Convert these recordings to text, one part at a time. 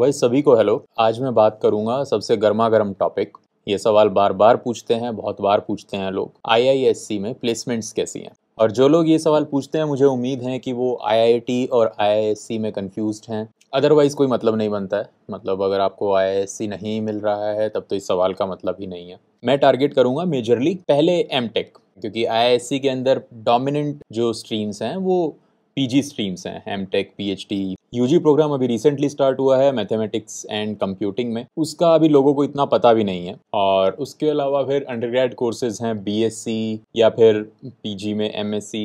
भाई सभी को हेलो आज मैं बात करूंगा सबसे गर्मा गर्म टॉपिक ये सवाल बार बार पूछते हैं बहुत बार पूछते हैं लोग आई में प्लेसमेंट्स कैसी हैं और जो लोग ये सवाल पूछते हैं मुझे उम्मीद है कि वो आई और आई में कन्फ्यूज हैं अदरवाइज़ कोई मतलब नहीं बनता है मतलब अगर आपको आई नहीं मिल रहा है तब तो इस सवाल का मतलब ही नहीं है मैं टारगेट करूंगा मेजरली पहले एम क्योंकि आई के अंदर डोमिनेंट जो स्ट्रीम्स हैं वो पीजी स्ट्रीम्स हैं M tech P H D UG program अभी रिसेंटली स्टार्ट हुआ है मैथमेटिक्स एंड कंप्यूटिंग में उसका अभी लोगों को इतना पता भी नहीं है और उसके अलावा फिर अंडरग्रेड कोर्सेज हैं बीएससी या फिर पीजी में एमएससी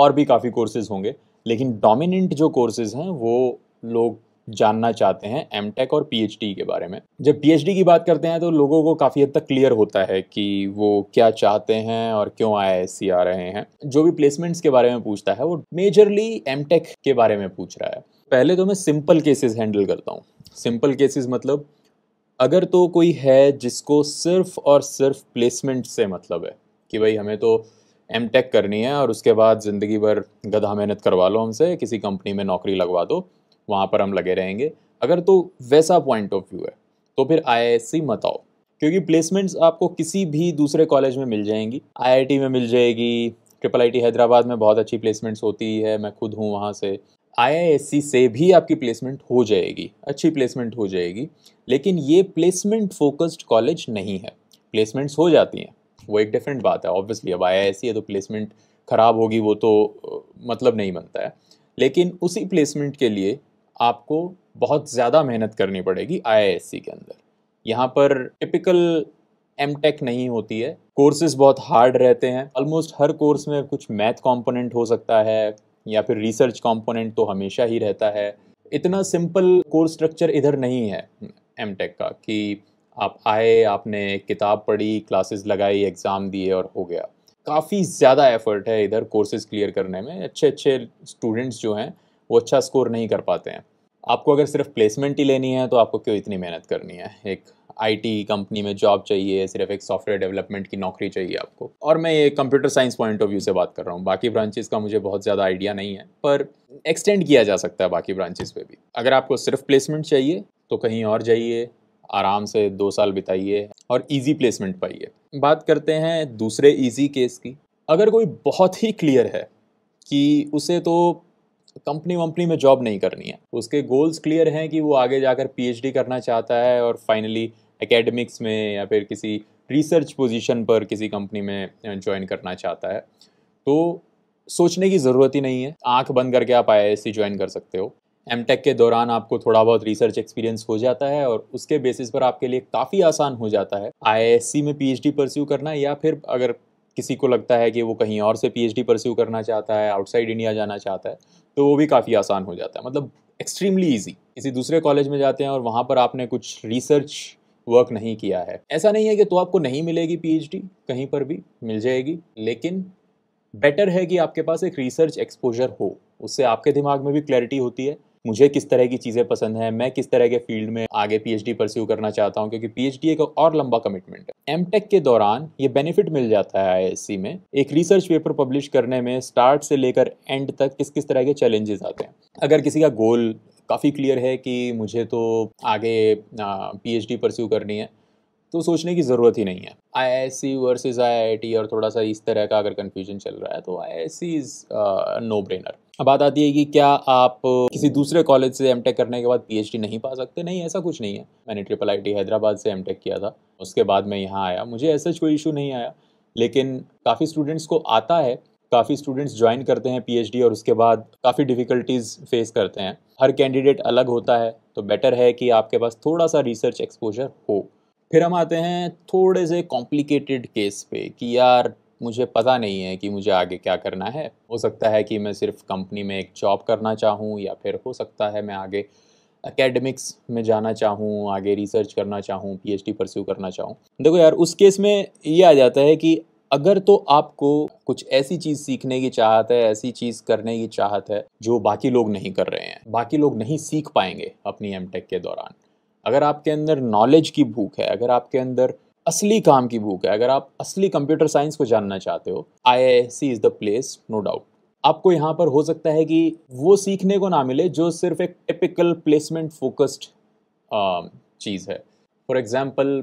और भी काफ़ी कोर्सेज होंगे लेकिन डोमिनेंट जो कोर्सेज हैं वो लोग जानना चाहते हैं एम और डी के बारे में जब डी की बात करते हैं तो लोगों को काफ़ी हद तक क्लियर होता है कि वो क्या चाहते हैं और क्यों आई सी आ रहे हैं जो भी प्लेसमेंट्स के बारे में पूछता है वो मेजरली एम के बारे में पूछ रहा है पहले तो मैं सिंपल केसेस हैंडल करता हूँ सिंपल केसेस मतलब अगर तो कोई है जिसको सिर्फ और सिर्फ प्लेसमेंट से मतलब है कि भाई हमें तो एम टेक करनी है और उसके बाद ज़िंदगी भर गधा मेहनत करवा लो हमसे किसी कंपनी में नौकरी लगवा दो वहाँ पर हम लगे रहेंगे अगर तो वैसा पॉइंट ऑफ व्यू है तो फिर आई मत आओ क्योंकि प्लेसमेंट्स आपको किसी भी दूसरे कॉलेज में मिल जाएंगी आई में मिल जाएगी ट्रिपल आई हैदराबाद में बहुत अच्छी प्लेसमेंट्स होती है मैं खुद हूँ वहाँ से आई से भी आपकी प्लेसमेंट हो जाएगी अच्छी प्लेसमेंट हो जाएगी लेकिन ये प्लेसमेंट फोकस्ड कॉलेज नहीं है प्लेसमेंट्स हो जाती हैं वो एक डिफरेंट बात है ऑब्वियसली अब आई है तो प्लेसमेंट ख़राब होगी वो तो मतलब नहीं बनता है लेकिन उसी प्लेसमेंट के लिए आपको बहुत ज़्यादा मेहनत करनी पड़ेगी आई के अंदर यहाँ पर टिपिकल एम टेक नहीं होती है कोर्सेज बहुत हार्ड रहते हैं ऑलमोस्ट हर कोर्स में कुछ मैथ कंपोनेंट हो सकता है या फिर रिसर्च कंपोनेंट तो हमेशा ही रहता है इतना सिंपल कोर्स स्ट्रक्चर इधर नहीं है एम टेक का कि आप आए आपने किताब पढ़ी क्लासेस लगाई एग्ज़ाम दिए और हो गया काफ़ी ज़्यादा एफर्ट है इधर कोर्सेज क्लियर करने में अच्छे अच्छे स्टूडेंट्स जो हैं वो अच्छा स्कोर नहीं कर पाते हैं आपको अगर सिर्फ प्लेसमेंट ही लेनी है तो आपको क्यों इतनी मेहनत करनी है एक आई कंपनी में जॉब चाहिए सिर्फ एक सॉफ्टवेयर डेवलपमेंट की नौकरी चाहिए आपको और मैं ये computer science point of view से बात कर रहा हूँ बाकी ब्रांचेस का मुझे बहुत ज़्यादा आइडिया नहीं है पर एक्सटेंड किया जा सकता है बाकी ब्रांचेस पे भी अगर आपको सिर्फ प्लेसमेंट चाहिए तो कहीं और जाइए आराम से दो साल बिताइए और ईजी प्लेसमेंट पाइए बात करते हैं दूसरे ईजी केस की अगर कोई बहुत ही क्लियर है कि उसे तो कंपनी वंपनी में जॉब नहीं करनी है उसके गोल्स क्लियर हैं कि वो आगे जाकर पीएचडी करना चाहता है और फाइनली एकेडमिक्स में या फिर किसी रिसर्च पोजीशन पर किसी कंपनी में ज्वाइन करना चाहता है तो सोचने की ज़रूरत ही नहीं है आंख बंद करके आप आई ज्वाइन कर सकते हो एम के दौरान आपको थोड़ा बहुत रिसर्च एक्सपीरियंस हो जाता है और उसके बेसिस पर आपके लिए काफ़ी आसान हो जाता है आई में पी एच परस्यू करना या फिर अगर किसी को लगता है कि वो कहीं और से पीएचडी परस्यू करना चाहता है आउटसाइड इंडिया जाना चाहता है तो वो भी काफ़ी आसान हो जाता है मतलब एक्सट्रीमली ईजी किसी दूसरे कॉलेज में जाते हैं और वहाँ पर आपने कुछ रिसर्च वर्क नहीं किया है ऐसा नहीं है कि तो आपको नहीं मिलेगी पीएचडी कहीं पर भी मिल जाएगी लेकिन बेटर है कि आपके पास एक रिसर्च एक्सपोजर हो उससे आपके दिमाग में भी क्लैरिटी होती है मुझे किस तरह की चीज़ें पसंद हैं मैं किस तरह के फील्ड में आगे पीएचडी परस्यू करना चाहता हूँ क्योंकि पीएचडी एक और लंबा कमिटमेंट है एम के दौरान ये बेनिफिट मिल जाता है आई में एक रिसर्च पेपर पब्लिश करने में स्टार्ट से लेकर एंड तक किस किस तरह के चैलेंजेस आते हैं अगर किसी का गोल काफ़ी क्लियर है कि मुझे तो आगे डी परस्यू करनी है तो सोचने की ज़रूरत ही नहीं है आई I C versus I I T और थोड़ा सा इस तरह का अगर कन्फ्यूजन चल रहा है तो I I C is no brainer अब बात आती है कि क्या आप किसी दूसरे कॉलेज से एम करने के बाद पीएचडी नहीं पा सकते नहीं ऐसा कुछ नहीं है मैंने ट्रिपल आई हैदराबाद से एम किया था उसके बाद मैं यहाँ आया मुझे ऐसा कोई इशू नहीं आया लेकिन काफ़ी स्टूडेंट्स को आता है काफ़ी स्टूडेंट्स ज्वाइन करते हैं पी और उसके बाद काफ़ी डिफ़िकल्टीज़ फेस करते हैं हर कैंडिडेट अलग होता है तो बेटर है कि आपके पास थोड़ा सा रिसर्च एक्सपोजर हो फिर हम आते हैं थोड़े से कॉम्प्लिकेटेड केस पे कि यार मुझे पता नहीं है कि मुझे आगे क्या करना है हो सकता है कि मैं सिर्फ कंपनी में एक जॉब करना चाहूँ या फिर हो सकता है मैं आगे एकेडमिक्स में जाना चाहूँ आगे रिसर्च करना चाहूँ पी डी परस्यू करना चाहूँ देखो यार उस केस में ये आ जाता है कि अगर तो आपको कुछ ऐसी चीज़ सीखने की चाहत है ऐसी चीज़ करने की चाहत है जो बाकी लोग नहीं कर रहे हैं बाकी लोग नहीं सीख पाएंगे अपनी एम के दौरान अगर आपके अंदर नॉलेज की भूख है अगर आपके अंदर असली काम की भूख है अगर आप असली कंप्यूटर साइंस को जानना चाहते हो I I C is the place no doubt आपको यहाँ पर हो सकता है कि वो सीखने को ना मिले जो सिर्फ एक टिपिकल प्लेसमेंट फोकस्ड चीज़ है for example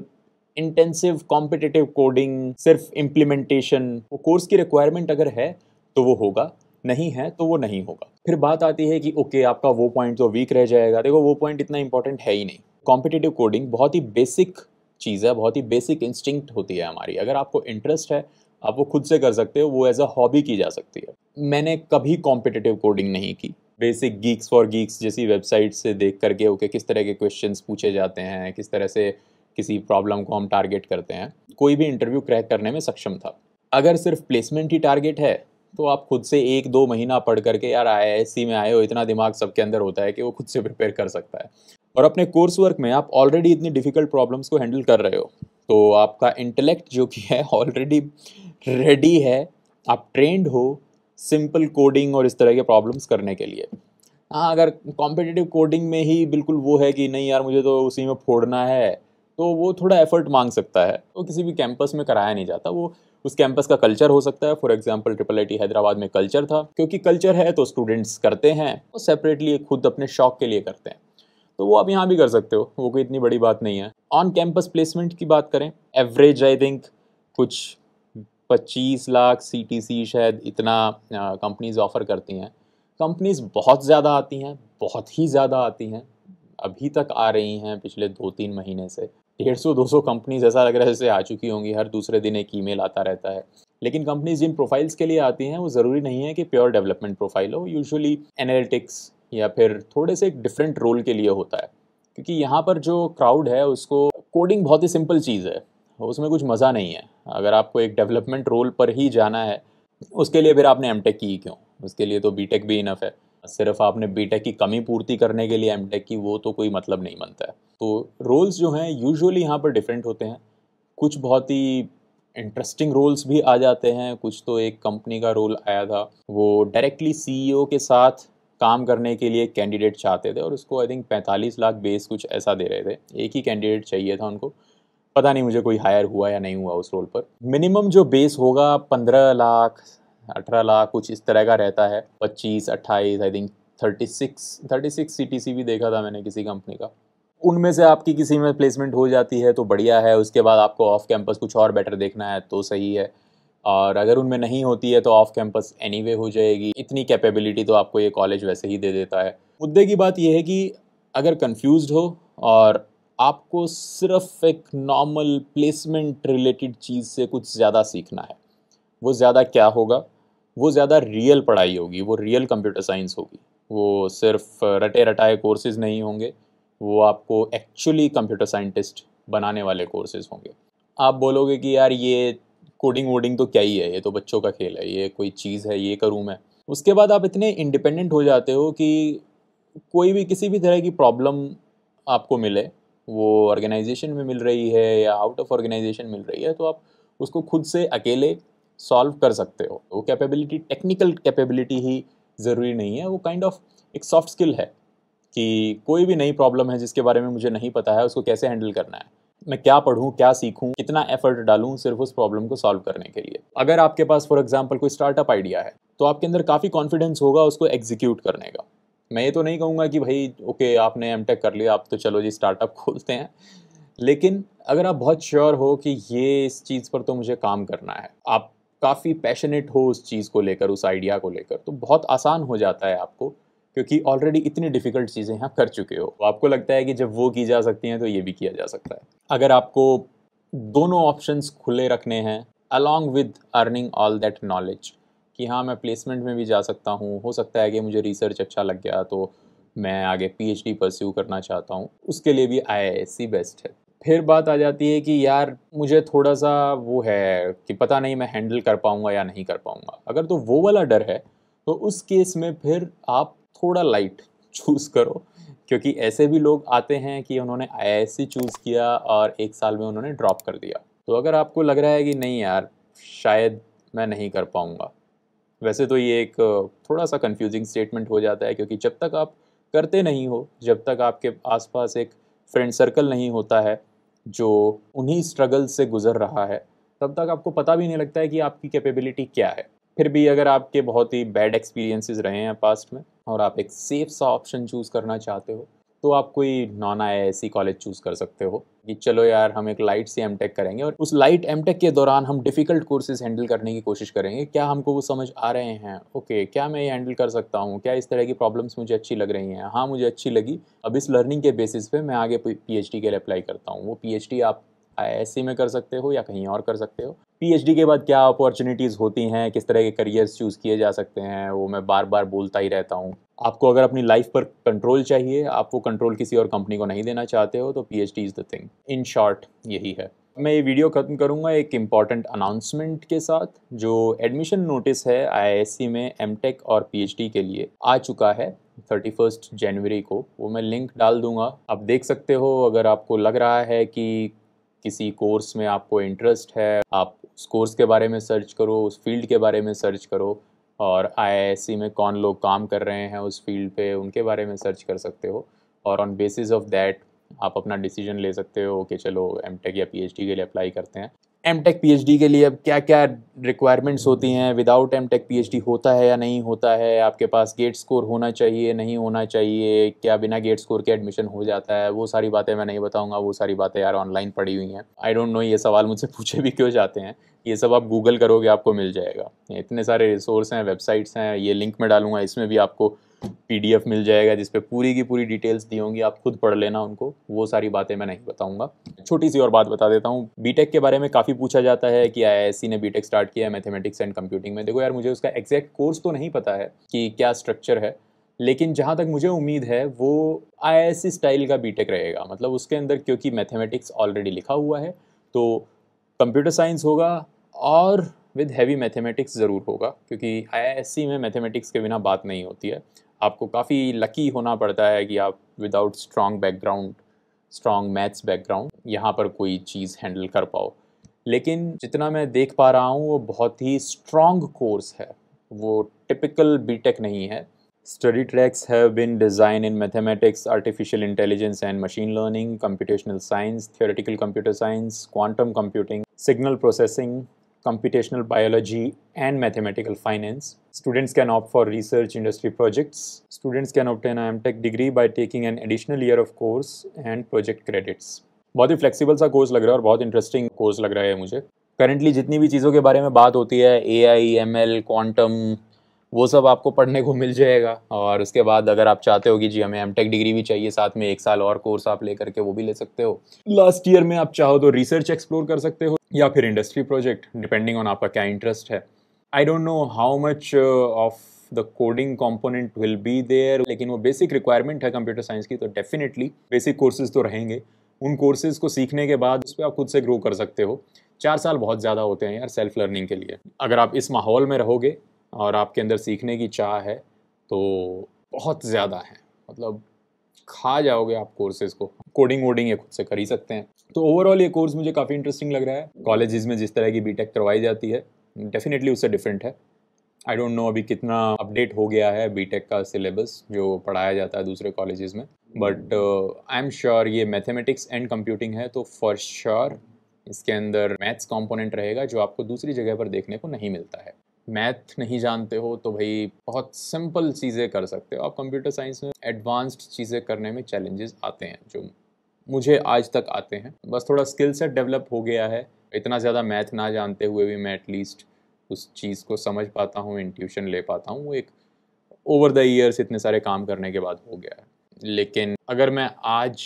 intensive competitive coding सिर्फ इम्प्लीमेंटेशन वो कोर्स की रिक्वायरमेंट अगर है तो वो होगा नहीं है तो वो नहीं होगा फिर बात आती है कि ओके आपका वो पॉइंट तो वीक रह जाएगा देखो वो पॉइंट इतना इंपॉर्टेंट है ही नहीं कॉम्पिटिटिव कोडिंग बहुत ही बेसिक चीज़ है बहुत ही बेसिक इंस्टिंक्ट होती है हमारी अगर आपको इंटरेस्ट है आप वो खुद से कर सकते हो वो एज अ हॉबी की जा सकती है मैंने कभी कॉम्पिटिटिव कोडिंग नहीं की बेसिक गीक्स फॉर गीक्स जैसी वेबसाइट से देख करके ओके किस तरह के क्वेश्चंस पूछे जाते हैं किस तरह से किसी प्रॉब्लम को हम टारगेट करते हैं कोई भी इंटरव्यू क्रैक करने में सक्षम था अगर सिर्फ प्लेसमेंट ही टारगेट है तो आप खुद से एक दो महीना पढ़ करके यार आई में आए हो इतना दिमाग सबके अंदर होता है कि वो खुद से प्रिपेयर कर सकता है और अपने कोर्स वर्क में आप ऑलरेडी इतनी डिफ़िकल्ट प्रॉब्लम्स को हैंडल कर रहे हो तो आपका इंटेलेक्ट जो कि है ऑलरेडी रेडी है आप ट्रेंड हो सिंपल कोडिंग और इस तरह के प्रॉब्लम्स करने के लिए हाँ अगर कॉम्पिटिटिव कोडिंग में ही बिल्कुल वो है कि नहीं यार मुझे तो उसी में फोड़ना है तो वो थोड़ा एफर्ट मांग सकता है वो तो किसी भी कैंपस में कराया नहीं जाता वो उस कैंपस का कल्चर हो सकता है for example triple I Hyderabad में कल्चर था क्योंकि कल्चर है तो स्टूडेंट्स करते हैं और सेपरेटली खुद अपने शौक के लिए करते हैं तो वो आप यहाँ भी कर सकते हो वो कोई इतनी बड़ी बात नहीं है ऑन कैंपस प्लेसमेंट की बात करें एवरेज आई थिंक कुछ 25 लाख सी शायद इतना कंपनीज ऑफ़र करती हैं कंपनीज बहुत ज़्यादा आती हैं बहुत ही ज़्यादा आती हैं अभी तक आ रही हैं पिछले दो तीन महीने से डेढ़ सौ दो सौ कंपनीज ऐसा लग रहा है जैसे आ चुकी होंगी हर दूसरे दिन एक ईमेल आता रहता है लेकिन कंपनीज जिन प्रोफाइल्स के लिए आती हैं वो ज़रूरी नहीं है कि प्योर डेवलपमेंट प्रोफाइल हो यूजुअली एनालिटिक्स या फिर थोड़े से एक डिफरेंट रोल के लिए होता है क्योंकि यहाँ पर जो क्राउड है उसको कोडिंग बहुत ही सिंपल चीज़ है उसमें कुछ मज़ा नहीं है अगर आपको एक डेवलपमेंट रोल पर ही जाना है उसके लिए फिर आपने एम की क्यों उसके लिए तो बी भी इनफ है सिर्फ आपने बी की कमी पूर्ति करने के लिए एम की वो तो कोई मतलब नहीं बनता है तो रोल्स जो हैं यूजुअली यहाँ पर डिफरेंट होते हैं कुछ बहुत ही इंटरेस्टिंग रोल्स भी आ जाते हैं कुछ तो एक कंपनी का रोल आया था वो डायरेक्टली सीईओ e के साथ काम करने के लिए कैंडिडेट चाहते थे और उसको आई थिंक 45 लाख बेस कुछ ऐसा दे रहे थे एक ही कैंडिडेट चाहिए था उनको पता नहीं मुझे कोई हायर हुआ या नहीं हुआ उस रोल पर मिनिमम जो बेस होगा पंद्रह लाख अठारह लाख कुछ इस तरह का रहता है पच्चीस अट्ठाईस I think thirty six thirty six C T C भी देखा था मैंने किसी कंपनी का उनमें से आपकी किसी में प्लेसमेंट हो जाती है तो बढ़िया है उसके बाद आपको ऑफ कैंपस कुछ और बेटर देखना है तो सही है और अगर उनमें नहीं होती है तो ऑफ कैंपस एनीवे हो जाएगी इतनी कैपेबिलिटी तो आपको ये कॉलेज वैसे ही दे देता है मुद्दे की बात यह है कि अगर कन्फ्यूज़ हो और आपको सिर्फ एक नॉर्मल प्लेसमेंट रिलेटेड चीज़ से कुछ ज़्यादा सीखना है वो ज़्यादा क्या होगा वो ज़्यादा रियल पढ़ाई होगी वो रियल कंप्यूटर साइंस होगी वो सिर्फ रटे रटाए कोर्सेज नहीं होंगे वो आपको एक्चुअली कंप्यूटर साइंटिस्ट बनाने वाले कोर्सेज होंगे आप बोलोगे कि यार ये कोडिंग वोडिंग तो क्या ही है ये तो बच्चों का खेल है ये कोई चीज़ है ये करूँ मैं उसके बाद आप इतने इंडिपेंडेंट हो जाते हो कि कोई भी किसी भी तरह की प्रॉब्लम आपको मिले वो ऑर्गेनाइजेशन में मिल रही है या आउट ऑफ ऑर्गेनाइजेशन मिल रही है तो आप उसको खुद से अकेले सॉल्व कर सकते हो वो कैपेबिलिटी टेक्निकल कैपेबिलिटी ही ज़रूरी नहीं है वो काइंड ऑफ एक सॉफ्ट स्किल है कि कोई भी नई प्रॉब्लम है जिसके बारे में मुझे नहीं पता है उसको कैसे हैंडल करना है मैं क्या पढ़ूँ क्या सीखूँ कितना एफर्ट डालूँ सिर्फ उस प्रॉब्लम को सॉल्व करने के लिए अगर आपके पास फॉर एग्जाम्पल कोई स्टार्टअप आइडिया है तो आपके अंदर काफ़ी कॉन्फिडेंस होगा उसको एग्जीक्यूट करने का मैं ये तो नहीं कहूँगा कि भाई ओके आपने एम कर लिया आप तो चलो जी स्टार्टअप खोलते हैं लेकिन अगर आप बहुत श्योर हो कि ये इस चीज़ पर तो मुझे काम करना है आप काफ़ी पैशनेट हो उस चीज़ को लेकर उस आइडिया को लेकर तो बहुत आसान हो जाता है आपको क्योंकि ऑलरेडी इतनी डिफ़िकल्ट चीज़ें आप कर चुके हो तो आपको लगता है कि जब वो की जा सकती हैं तो ये भी किया जा सकता है अगर आपको दोनों ऑप्शंस खुले रखने हैं along with earning all that knowledge कि हाँ मैं प्लेसमेंट में भी जा सकता हूँ हो सकता है कि मुझे रिसर्च अच्छा लग गया तो मैं आगे डी परस्यू करना चाहता हूँ उसके लिए भी आई बेस्ट है फिर बात आ जाती है कि यार मुझे थोड़ा सा वो है कि पता नहीं मैं हैंडल कर पाऊँगा या नहीं कर पाऊँगा अगर तो वो वाला डर है तो उस केस में फिर आप थोड़ा लाइट चूज़ करो क्योंकि ऐसे भी लोग आते हैं कि उन्होंने आई चूज़ किया और एक साल में उन्होंने ड्रॉप कर दिया तो अगर आपको लग रहा है कि नहीं यार शायद मैं नहीं कर पाऊँगा वैसे तो ये एक थोड़ा सा कंफ्यूजिंग स्टेटमेंट हो जाता है क्योंकि जब तक आप करते नहीं हो जब तक आपके आसपास एक फ्रेंड सर्कल नहीं होता है जो उन्हीं स्ट्रगल से गुज़र रहा है तब तक आपको पता भी नहीं लगता है कि आपकी कैपेबिलिटी क्या है फिर भी अगर आपके बहुत ही बैड एक्सपीरियंसेस रहे हैं पास्ट में और आप एक सेफ सा ऑप्शन चूज़ करना चाहते हो तो आप कोई नॉन आई कॉलेज चूज़ कर सकते हो कि चलो यार हम एक लाइट से एम करेंगे और उस लाइट एम के दौरान हम डिफ़िकल्ट कोर्सेज हैंडल करने की कोशिश करेंगे क्या हमको वो समझ आ रहे हैं ओके क्या मैं ये हैंडल कर सकता हूँ क्या इस तरह की प्रॉब्लम्स मुझे अच्छी लग रही हैं हाँ मुझे अच्छी लगी अब इस लर्निंग के बेसिस पे मैं आगे पी के लिए अप्लाई करता हूँ वो पी आप आई में कर सकते हो या कहीं और कर सकते हो पीएचडी के बाद क्या अपॉर्चुनिटीज़ होती हैं किस तरह के करियर्स चूज़ किए जा सकते हैं वो मैं बार बार बोलता ही रहता हूँ आपको अगर अपनी लाइफ पर कंट्रोल चाहिए आप वो कंट्रोल किसी और कंपनी को नहीं देना चाहते हो तो P H D is the thing in short यही है मैं ये वीडियो ख़त्म करूँगा एक इम्पॉर्टेंट अनाउंसमेंट के साथ जो एडमिशन नोटिस है आई e में एम और पी के लिए आ चुका है थर्टी फर्स्ट जनवरी को वो मैं लिंक डाल दूंगा आप देख सकते हो अगर आपको लग रहा है कि किसी कोर्स में आपको इंटरेस्ट है आप उस कोर्स के बारे में सर्च करो उस फील्ड के बारे में सर्च करो और आईआईएससी में कौन लोग काम कर रहे हैं उस फील्ड पे उनके बारे में सर्च कर सकते हो और ऑन बेसिस ऑफ दैट आप अपना डिसीजन ले सकते हो कि चलो एम या पी के लिए अप्लाई करते हैं एम टेक पी के लिए अब क्या क्या रिक्वायरमेंट्स होती हैं विदाउट एम टेक पी होता है या नहीं होता है आपके पास गेट स्कोर होना चाहिए नहीं होना चाहिए क्या बिना गेट स्कोर के एडमिशन हो जाता है वो सारी बातें मैं नहीं बताऊंगा वो सारी बातें यार ऑनलाइन पड़ी हुई हैं आई डोंट नो ये सवाल मुझसे पूछे भी क्यों जाते हैं ये सब आप गूगल करोगे आपको मिल जाएगा इतने सारे रिसोर्स हैं वेबसाइट्स हैं ये लिंक में डालूंगा इसमें भी आपको पीडीएफ मिल जाएगा जिसपे पूरी की पूरी डिटेल्स दी होंगी आप खुद पढ़ लेना उनको वो सारी बातें मैं नहीं बताऊंगा छोटी सी और बात बता देता हूँ बीटेक के बारे में काफ़ी पूछा जाता है कि आई ने बीटेक स्टार्ट किया है मैथमेटिक्स एंड कंप्यूटिंग में देखो यार मुझे उसका एग्जैक्ट कोर्स तो नहीं पता है कि क्या स्ट्रक्चर है लेकिन जहाँ तक मुझे उम्मीद है वो आई स्टाइल का बीटेक रहेगा मतलब उसके अंदर क्योंकि मैथमेटिक्स ऑलरेडी लिखा हुआ है तो कंप्यूटर साइंस होगा और विद हैवी मैथमेटिक्स ज़रूर होगा क्योंकि आई में मैथमेटिक्स के बिना बात नहीं होती है आपको काफ़ी लकी होना पड़ता है कि आप without strong background strong maths background यहाँ पर कोई चीज़ हैंडल कर पाओ लेकिन जितना मैं देख पा रहा हूँ वो बहुत ही स्ट्रॉन्ग कोर्स है वो टिपिकल बी टेक नहीं है study tracks have been design in mathematics artificial intelligence and machine learning computational science theoretical computer science quantum computing signal processing computational biology, and mathematical finance. Students can opt for research industry projects. Students can obtain an MTech degree by taking an additional year of course and project credits. बहुत ही flexible सा course लग रहा है और बहुत interesting course लग रहा है मुझे करंटली जितनी भी चीज़ों के बारे में बात होती है A I M L quantum वो सब आपको पढ़ने को मिल जाएगा और उसके बाद अगर आप चाहते हो कि जी हमें एम टेक डिग्री भी चाहिए साथ में एक साल और कोर्स आप ले करके वो भी ले सकते हो लास्ट ईयर में आप चाहो तो रिसर्च एक्सप्लोर कर सकते हो या फिर इंडस्ट्री प्रोजेक्ट डिपेंडिंग ऑन आपका क्या इंटरेस्ट है I don't know how much of the coding component will be there लेकिन वो बेसिक रिक्वायरमेंट है कंप्यूटर साइंस की तो डेफिनेटली बेसिक कोर्सेज तो रहेंगे उन कोर्सेज को सीखने के बाद उस पर आप खुद से ग्रो कर सकते हो चार साल बहुत ज़्यादा होते हैं यार सेल्फ लर्निंग के लिए अगर आप इस माहौल में रहोगे और आपके अंदर सीखने की चाह है तो बहुत ज़्यादा है मतलब खा जाओगे आप कोर्सेज को कोडिंग वोडिंग ये खुद से कर ही सकते हैं तो ओवरऑल ये कोर्स मुझे काफ़ी इंटरेस्टिंग लग रहा है कॉलेजेस में जिस तरह की बीटेक करवाई जाती है डेफिनेटली उससे डिफरेंट है आई डोंट नो अभी कितना अपडेट हो गया है बीटेक का सिलेबस जो पढ़ाया जाता है दूसरे कॉलेजेस में बट आई एम श्योर ये मैथमेटिक्स एंड कंप्यूटिंग है तो फॉर श्योर sure इसके अंदर मैथ्स कंपोनेंट रहेगा जो आपको दूसरी जगह पर देखने को नहीं मिलता है मैथ नहीं जानते हो तो भाई बहुत सिंपल चीज़ें कर सकते हो आप कंप्यूटर साइंस में एडवांस्ड चीज़ें करने में चैलेंजेस आते हैं जो मुझे आज तक आते हैं बस थोड़ा स्किल सेट डेवलप हो गया है इतना ज़्यादा मैथ ना जानते हुए भी मैं एटलीस्ट उस चीज़ को समझ पाता हूँ इंट्यूशन ले पाता हूँ वो एक ओवर द ईयर्स इतने सारे काम करने के बाद हो गया है लेकिन अगर मैं आज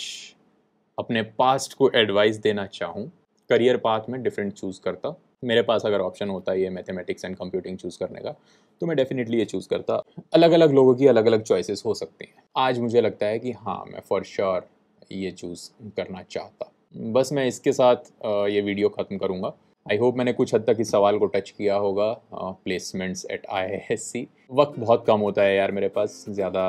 अपने पास्ट को एडवाइस देना चाहूँ करियर पाथ में डिफरेंट चूज़ करता मेरे पास अगर ऑप्शन होता ये मैथमेटिक्स एंड कंप्यूटिंग चूज़ करने का तो मैं डेफिनेटली ये चूज़ करता अलग अलग लोगों की अलग अलग चॉइसेस हो सकती हैं आज मुझे लगता है कि हाँ मैं फॉर श्योर sure ये चूज़ करना चाहता बस मैं इसके साथ ये वीडियो ख़त्म करूँगा आई होप मैंने कुछ हद तक इस सवाल को टच किया होगा प्लेसमेंट्स एट आई वक्त बहुत कम होता है यार मेरे पास ज़्यादा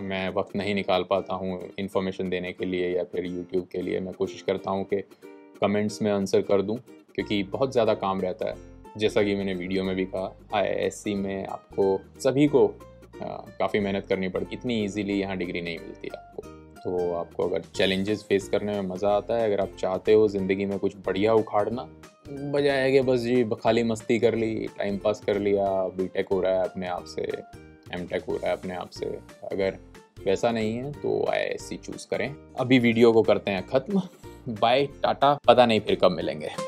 मैं वक्त नहीं निकाल पाता हूँ इन्फॉर्मेशन देने के लिए या फिर यूट्यूब के लिए मैं कोशिश करता हूँ कि कमेंट्स में आंसर कर दूँ क्योंकि बहुत ज़्यादा काम रहता है जैसा कि मैंने वीडियो में भी कहा आई में आपको सभी को काफ़ी मेहनत करनी पड़ती इतनी ईजीली यहाँ डिग्री नहीं मिलती आपको तो आपको अगर चैलेंजेस फेस करने में मज़ा आता है अगर आप चाहते हो ज़िंदगी में कुछ बढ़िया उखाड़ना बजाय है कि बस जी खाली मस्ती कर ली टाइम पास कर लिया बी हो रहा है अपने आप से एम हो रहा है अपने आप से अगर वैसा नहीं है तो आई एस चूज़ करें अभी वीडियो को करते हैं ख़त्म बाय टाटा पता नहीं फिर कब मिलेंगे